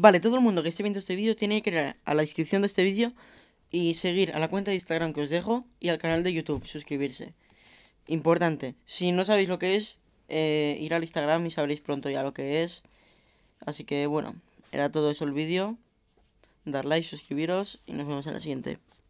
Vale, todo el mundo que esté viendo este vídeo tiene que ir a la descripción de este vídeo y seguir a la cuenta de Instagram que os dejo y al canal de YouTube, suscribirse. Importante, si no sabéis lo que es, eh, ir al Instagram y sabréis pronto ya lo que es. Así que bueno, era todo eso el vídeo. Dar like, suscribiros y nos vemos en la siguiente.